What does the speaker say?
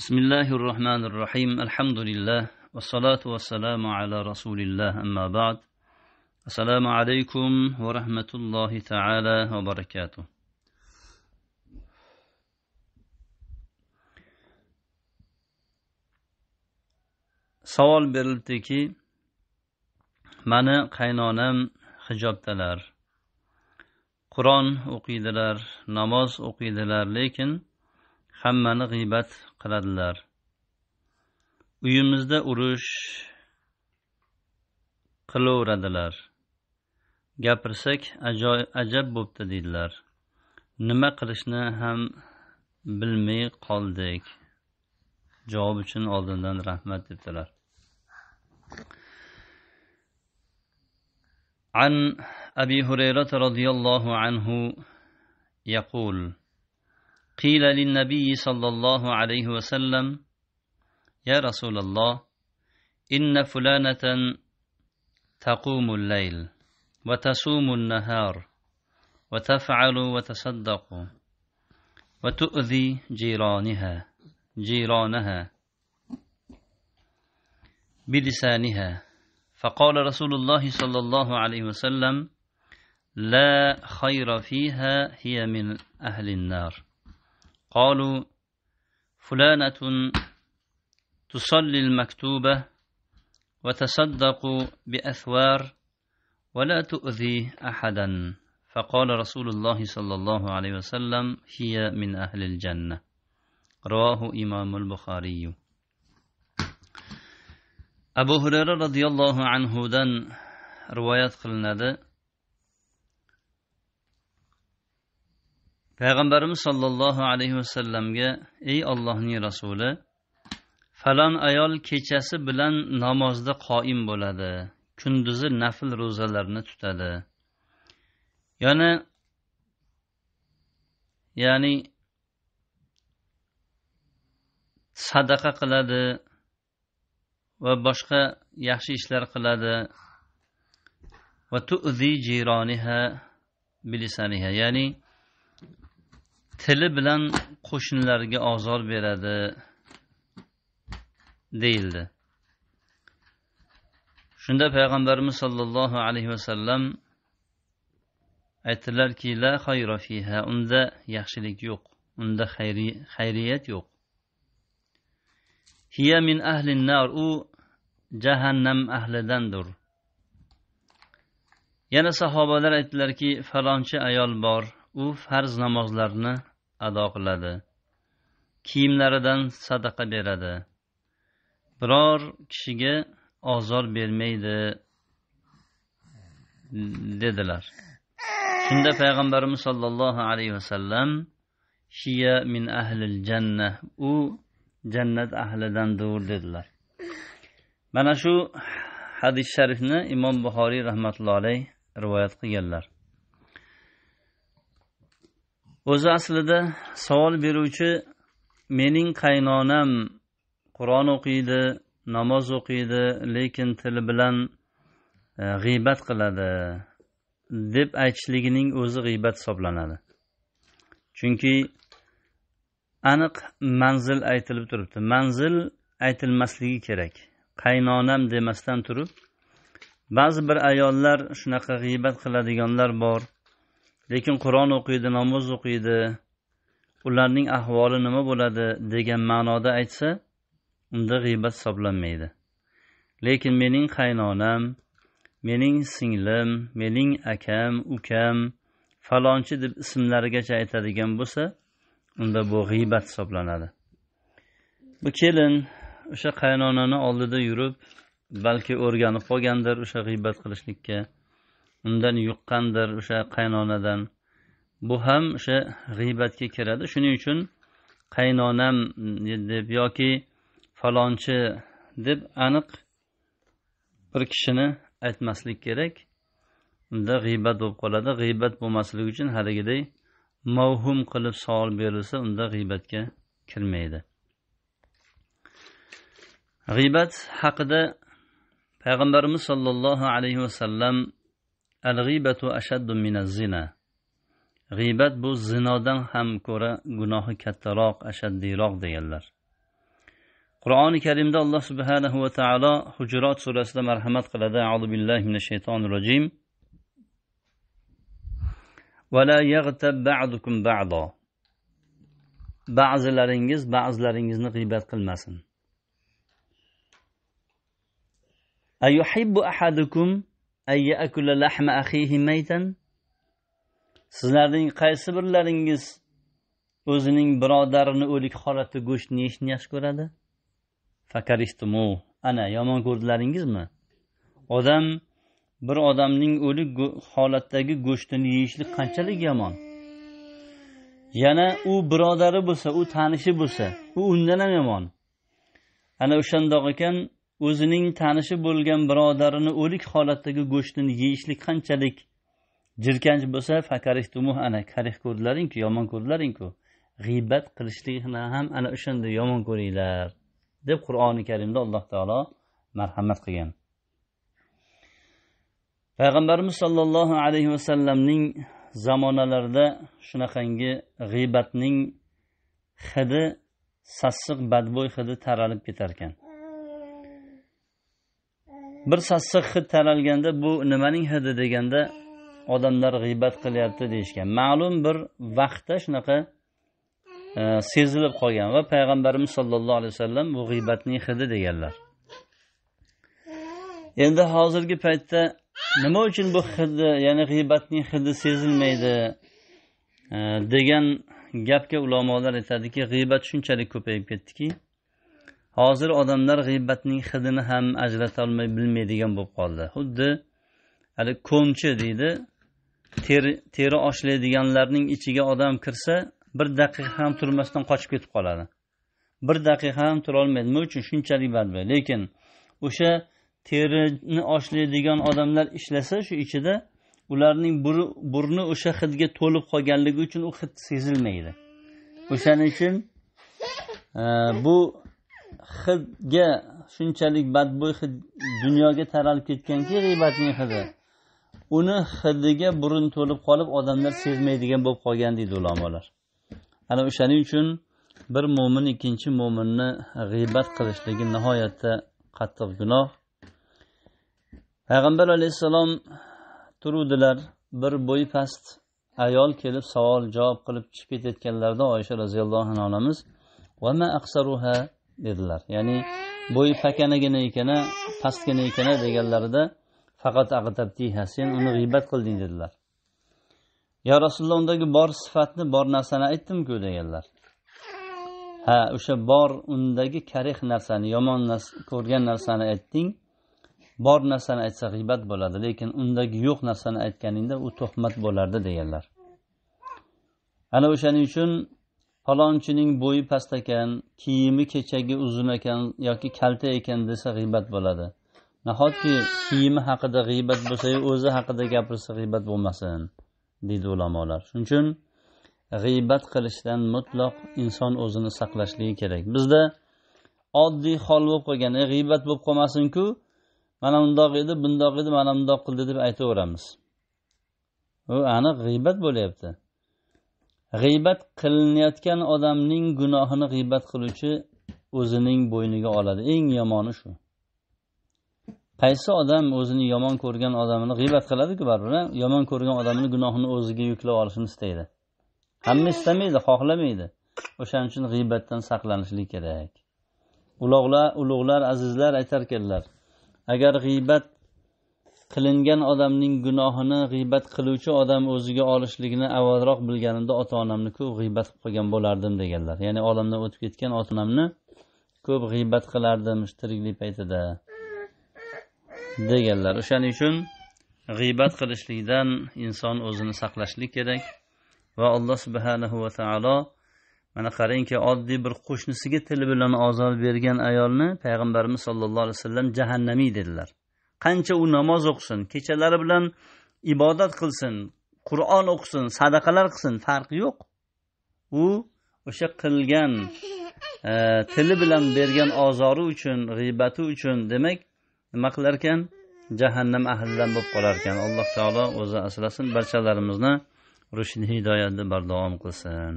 بسم الله الرحمن الرحيم الحمد لله والصلاة والسلام على رسول الله أما بعد السلام عليكم ورحمة الله تعالى وبركاته savol berilibdiki mani qaynonam hijobdalar qur'on o'qiydilar namoz o'qiydilar lekin hammani g'iybat qiladilar uyimizda urush qilaveradilar gapirsak ajab bo'pti deydilar nima qilishni ham bilmay qoldik javob uchun oldindan rahmat debdilar عن أبي هريرة رضي الله عنه يقول قيل للنبي صلى الله عليه وسلم يا رسول الله إن فلانة تقوم الليل وتصوم النهار وتفعل وتصدق وتؤذي جيرانها جيرانها بلسانها فقال رسول الله صلى الله عليه وسلم لا خير فيها هي من أهل النار قالوا فلانة تصلي المكتوبة وتصدق بأثوار ولا تؤذي أحدا فقال رسول الله صلى الله عليه وسلم هي من أهل الجنة رواه إمام البخاري أبو هريرة رضي الله عنه دن روايات قلنا ده payg'ambarimiz sollallohu alayhi vasallamga ey ollohning rasuli falon ayol kechasi bilan namozda qoim bo'ladi kunduzi nafl ro'zalarni tutadi yana ya'ni sadaqa qiladi va boshqa yaxshi ishlar qiladi va tuzi jironiha bilisaniha ya'ni tili bilan qo'shnilarga ozor beradi deyildi shunda payg'ambarimiz sollallohu alayhi vasallam aytdilarki la xayra fiha unda yaxshilik yo'q unda xayriyat yo'q hiya min ahli nar u jahannam ahlidandir yana sahobalar aytdilarki falonchi ayol bor u farz namozlarni ado qiladi kiyimlaridan sadaqa beradi biror kishiga ozor bermaydi dedilar shunda payg'ambarimiz sollallohu alayhi vasallam shiya min ahlil janna u jannat ahlidandir dedilar mana shu hadis sharifni imom buxoriy rahmatullohi alayh rivoyat qilganlar o'zi aslida savol beruvchi mening qaynonam qur'on o'qiydi namoz o'qiydi lekin tili bilan e, g'iybat qiladi deb aytishligining o'zi g'iybat hisoblanadi chunki aniq manzil aytilib turibdi manzil aytilmasligi kerak qaynonam demasdan turib ba'zi bir ayollar shunaqa g'iybat qiladiganlar bor lekin qur'on o'qiydi namoz o'qiydi ularning ahvoli nima bo'ladi degan ma'noda aytsa unda g'iybat hisoblanmaydi lekin mening qaynonam mening singlim mening akam ukam falonchi deb ismlarigacha aytadigan bo'lsa unda bu g'iybat hisoblanadi bu kelin o'sha qaynonani oldida yurib balki o'rganib qolgandir o'sha g'iybat qilishlikka undan yuqqandir o'sha qaynonadan bu ham o'sha g'iybatga kiradi shuning uchun qaynonam e, deb yoki falonchi deb aniq bir kishini aytmaslik kerak unda g'iybat bo'lib qoladi g'iybat bo'lmasligi uchun haligiday mavhum qilib savol berilsa unda g'iybatga kirmaydi g'iybat haqida payg'ambarimiz sollallohu alayhi vasallam al g'ibatu ashaddu minaz zina g'iybat bu zinodan ham ko'ra gunohi kattaroq ashaddiyroq deganlar qur'oni karimda alloh subhanahu va taolo hujurot surasida marhamat qiladi audu billahi minash shaytonir rojim ولا يغتب بعضكم بعضا ba'zilaringiz ba'zilaringizni g'iybat qilmasin ayuhibbu ahadukum sizlarning qaysi birlaringiz o'zining birodarini o'lik holatda go'shtni yeyishni yaxshi ko'radi fakaristumu ana yomon ko'rdilaringizmi odam bir odamning o'lik holatdagi go'shtini yeyishlik qanchalik yomon yana u birodari bo'lsa u tanishi bo'lsa u undan ham yomon ana o'shandoq ekan o'zining tanishi bo'lgan birodarini o'lik holatdagi go'shtini yeyishlik qanchalik jirkanch bo'lsa fakarihtumuh ana karih ko'rdilaringku yomon ko'rdilaringku g'iybat qilishlikni ham ana o'shanda yomon ko'ringlar deb qur'oni karimda alloh taolo marhamat qilgan payg'ambarimiz sollallohu alayhi vasallamning zamonalarida shunaqangi g'iybatning hidi sassiq badbo'y hidi taralib ketarkan bir sassiq hid taralganda bu nimaning hidi deganda odamlar g'iybat qilyapti deyishgan ma'lum bir vaqtda shunaqa e, sezilib qolgan va payg'ambarimiz sollallohu alayhi vasallam bu g'iybatning hidi deganlar endi hozirgi paytda nima uchun bu hidi ya'ni g'iybatning hidi sezilmaydi e, degan gapga ulamolar aytadiki g'iybat shunchalik ko'payib ketdiki hozir odamlar g'iybatning hidini ham ajrata olmay bilmaydigan bo'lib qoldi xuddi haligi ko'mchi deydi teri teri oshlaydiganlarning ichiga odam kirsa bir daqiqa ham turmasdan qochib ketib qoladi bir daqiqa ham turolmaydi nima uchun shunchalik badbo lekin o'sha terini oshlaydigan odamlar ishlasa shu ichida ularning burni o'sha hidga to'lib qolganligi uchun u hid sezilmaydi o'shaning uchun e, bu hidga shunchalik badbo'y hid dunyoga taralib ketganki g'iybatning hidi uni hidiga burun to'lib qolib odamlar sezmaydigan bo'lib qolgan deydi ulamolar ana o'shaning uchun bir mo'min ikkinchi mo'minni g'iybat qilishligi nihoyatda qattiq gunoh payg'ambar alayhissalom turuvdilar bir bo'yi past ayol kelib savol javob qilib chiqib ketayotganlarida oysha roziyallohu anhu onamiz dedilar ya'ni bo'yi pakanagina ekana pastgina ekana deganlarida faqat ag'tabtiha sen uni g'iybat qilding dedilar yo rasululloh undagi bor sifatni bor narsani aytdimku deganlar ha o'sha bor undagi karih narsani yomon ko'rgan narsani aytding bor narsani aytsa g'iybat bo'ladi lekin undagi yo'q narsani aytganingda u tuhmat bo'lardi deganlar ana o'shaning uchun falonchining bo'yi past ekan kiyimi kechagi uzun ekan yoki kalta ekan desa g'iybat bo'ladi nahotki kiyimi haqida g'iybat bo'lsayu o'zi haqida gapirsa g'iybat bo'lmasin deydi ulamolar shuning uchun g'iybat qilishdan mutloq inson o'zini saqlashligi kerak bizda oddiy hol bo'lib qolgan e g'iybat bo'lib qolmasinku mana bundoq edi bundoq edi mana bundoq qildi deb aytaveramiz u aniq g'iybat bo'lyapti g'iybat qilinayotgan odamning gunohini g'iybat qiluvchi o'zining bo'yniga oladi eng yomoni shu qaysi odam o'zini yomon ko'rgan odamini g'iybat qiladiku baribir yomon ko'rgan odamni gunohini o'ziga yuklab olishini istaydi hamma istamaydi xohlamaydi o'shaning uchun g'iybatdan saqlanishlik kerak ulug'lar ulug'lar azizlar aytarkanlar agar g'iybat qilingan odamning gunohini g'iybat qiluvchi odam o'ziga olishligini avvalroq bilganimda ota onamni ko'p g'iybat qilib qo'ygan bo'lardim deganlar ya'ni olamdan o'tib ketgan ota onamni ko'p g'iybat qilardim tiriklik paytida deganlar o'shaning uchun g'iybat qilishlikdan inson o'zini saqlashlik kerak va alloh subhanahu va taolo mana qarangki oddiy bir qo'shnisiga til bilan ozor bergan ayolni payg'ambarimiz sollallohu alayhi vasallam jahannamiy dedilar qancha u namoz o'qisin kechalari bilan ibodat qilsin qur'on o'qisin sadaqalar qilsin farqi yo'q u o'sha qilgan e, tili bilan bergan ozori uchun g'iybati uchun demak nima qilar ekan jahannam ahlidan bo'lib qolar ekan alloh taolo o'zi asrasin barchalarimizni rushni hidoyatni bardavom qilsin